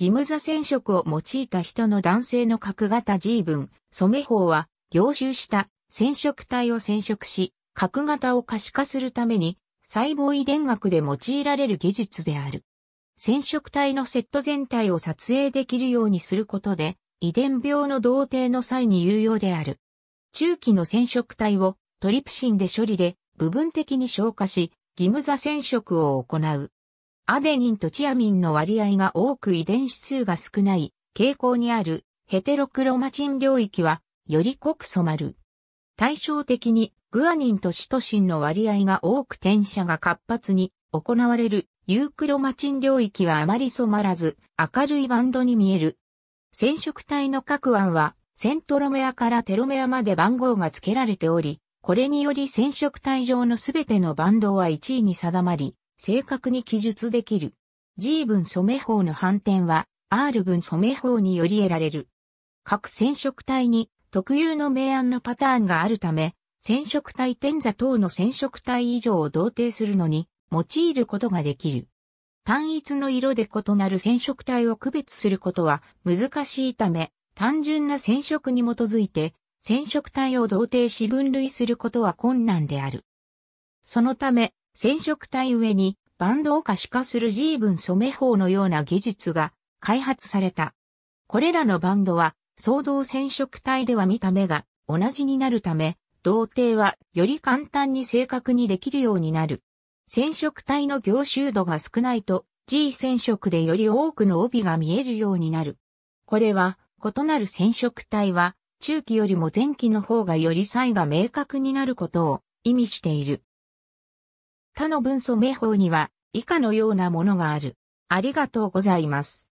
義務座染色を用いた人の男性の角型 G 分、染め法は、凝集した染色体を染色し、角型を可視化するために、細胞遺伝学で用いられる技術である。染色体のセット全体を撮影できるようにすることで、遺伝病の同定の際に有用である。中期の染色体をトリプシンで処理で部分的に消化し、義務座染色を行う。アデニンとチアミンの割合が多く遺伝子数が少ない傾向にあるヘテロクロマチン領域はより濃く染まる。対照的にグアニンとシトシンの割合が多く転写が活発に行われるユークロマチン領域はあまり染まらず明るいバンドに見える。染色体の各腕はセントロメアからテロメアまで番号が付けられており、これにより染色体上のすべてのバンドは1位に定まり、正確に記述できる。G 分染め法の反転は R 分染め法により得られる。各染色体に特有の明暗のパターンがあるため、染色体点座等の染色体以上を同定するのに用いることができる。単一の色で異なる染色体を区別することは難しいため、単純な染色に基づいて染色体を同定し分類することは困難である。そのため、染色体上にバンドを可視化するジーブン染法のような技術が開発された。これらのバンドは相同染色体では見た目が同じになるため、同定はより簡単に正確にできるようになる。染色体の凝集度が少ないと G 染色でより多くの帯が見えるようになる。これは異なる染色体は中期よりも前期の方がより差異が明確になることを意味している。他の文素名法には以下のようなものがある。ありがとうございます。